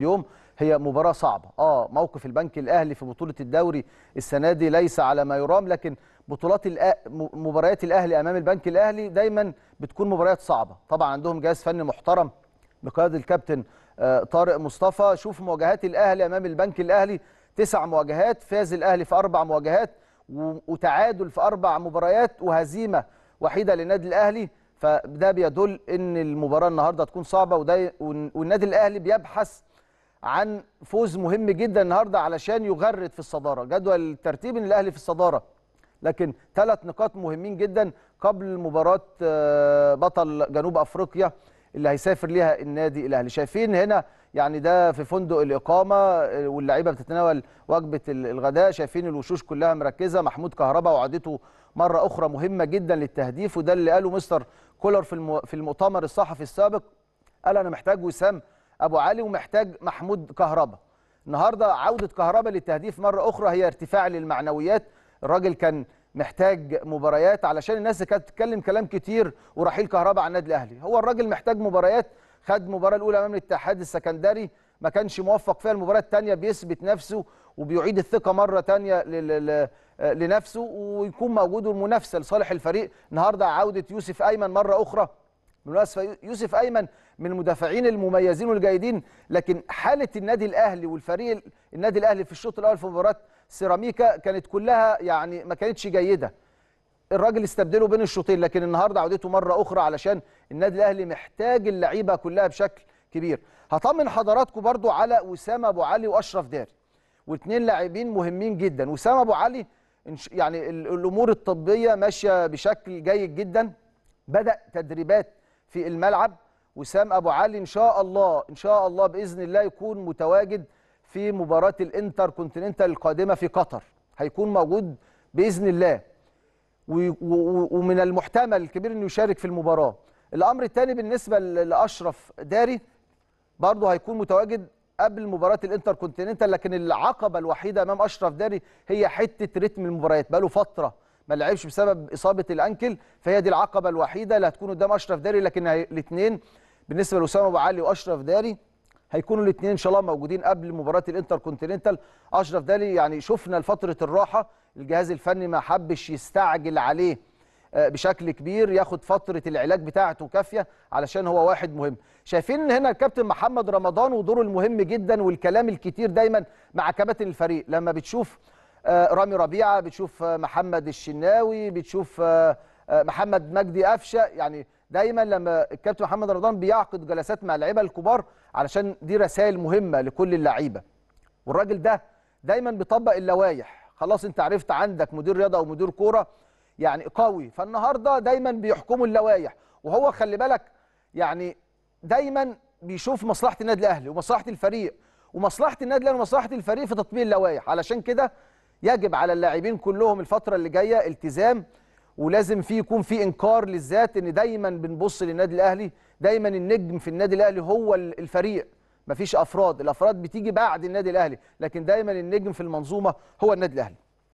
اليوم هي مباراة صعبة اه موقف البنك الأهلي في بطولة الدوري السنة دي ليس على ما يرام لكن بطولات الأ... مباريات الأهلي أمام البنك الأهلي دايما بتكون مباريات صعبة طبعا عندهم جهاز فني محترم بقيادة الكابتن آه، طارق مصطفى شوف مواجهات الأهلي أمام البنك الأهلي تسع مواجهات فاز الأهلي في أربع مواجهات وتعادل في أربع مباريات وهزيمة وحيدة للنادي الأهلي فده بيدل ان المباراه النهارده تكون صعبه وده والنادي الاهلي بيبحث عن فوز مهم جدا النهارده علشان يغرد في الصداره جدول الترتيب ان الاهلي في الصداره لكن ثلاث نقاط مهمين جدا قبل مباراه آه، بطل جنوب افريقيا اللي هيسافر ليها النادي الاهلي شايفين هنا يعني ده في فندق الاقامه آه، واللعيبه بتتناول وجبه الغداء شايفين الوشوش كلها مركزه محمود كهربا وعدته مره اخرى مهمه جدا للتهديف وده اللي قاله مستر كولر في المؤتمر الصحفي السابق قال انا محتاج وسام ابو علي ومحتاج محمود كهربا النهارده عوده كهربا للتهديف مره اخرى هي ارتفاع للمعنويات الراجل كان محتاج مباريات علشان الناس كانت تتكلم كلام كتير ورحيل كهربا عن النادي الاهلي هو الراجل محتاج مباريات خد المباراه الاولى امام الاتحاد السكندري ما كانش موفق فيها المباراه الثانيه بيثبت نفسه وبيعيد الثقه مره ثانيه لنفسه ويكون موجود المنافسه لصالح الفريق النهارده عوده يوسف ايمن مره اخرى بالمناسبه يوسف ايمن من المدافعين المميزين والجيدين لكن حاله النادي الاهلي والفريق النادي الاهلي في الشوط الاول في مباراه سيراميكا كانت كلها يعني ما كانتش جيده الراجل استبدله بين الشوطين لكن النهارده عودته مره اخرى علشان النادي الاهلي محتاج اللعيبه كلها بشكل كبير هطمن حضراتكم برضو على وسام ابو علي واشرف داري واثنين لاعبين مهمين جدا وسام ابو علي يعني الامور الطبيه ماشيه بشكل جيد جدا بدا تدريبات في الملعب وسام ابو علي ان شاء الله ان شاء الله باذن الله يكون متواجد في مباراه الانتر كونتيننتال القادمه في قطر هيكون موجود باذن الله ومن المحتمل الكبير انه يشارك في المباراه الامر الثاني بالنسبه لاشرف داري برضه هيكون متواجد قبل مباراه الانتر كونتيننتال لكن العقبه الوحيده امام اشرف داري هي حته رتم المباريات بقاله فتره ما لعبش بسبب اصابه الانكل فهي دي العقبه الوحيده اللي هتكون قدام اشرف داري لكن الاثنين بالنسبه لاسامه ابو علي واشرف داري هيكونوا الاثنين ان شاء الله موجودين قبل مباراه الانتر كونتيننتال اشرف داري يعني شفنا لفتره الراحه الجهاز الفني ما حبش يستعجل عليه آه، بشكل كبير ياخد فتره العلاج بتاعته كافيه علشان هو واحد مهم شايفين هنا الكابتن محمد رمضان ودوره المهم جدا والكلام الكتير دايما مع كباتن الفريق لما بتشوف آه، رامي ربيعه بتشوف آه، محمد الشناوي بتشوف آه، محمد مجدي قفشه يعني دايما لما الكابتن محمد رمضان بيعقد جلسات مع اللعيبه الكبار علشان دي رسائل مهمه لكل اللعيبه والراجل ده دايما بيطبق اللوائح خلاص انت عرفت عندك مدير رياضه او مدير كوره يعني قوي فالنهارده دايما بيحكموا اللوائح وهو خلي بالك يعني دايما بيشوف مصلحه النادي الاهلي ومصلحه الفريق ومصلحه النادي الاهلي ومصلحه الفريق في تطبيق اللوائح علشان كده يجب على اللاعبين كلهم الفتره اللي جايه التزام ولازم في يكون في انكار للذات ان دايما بنبص للنادي الاهلي دايما النجم في النادي الاهلي هو الفريق مفيش افراد الافراد بتيجي بعد النادي الاهلي لكن دايما النجم في المنظومه هو النادي الاهلي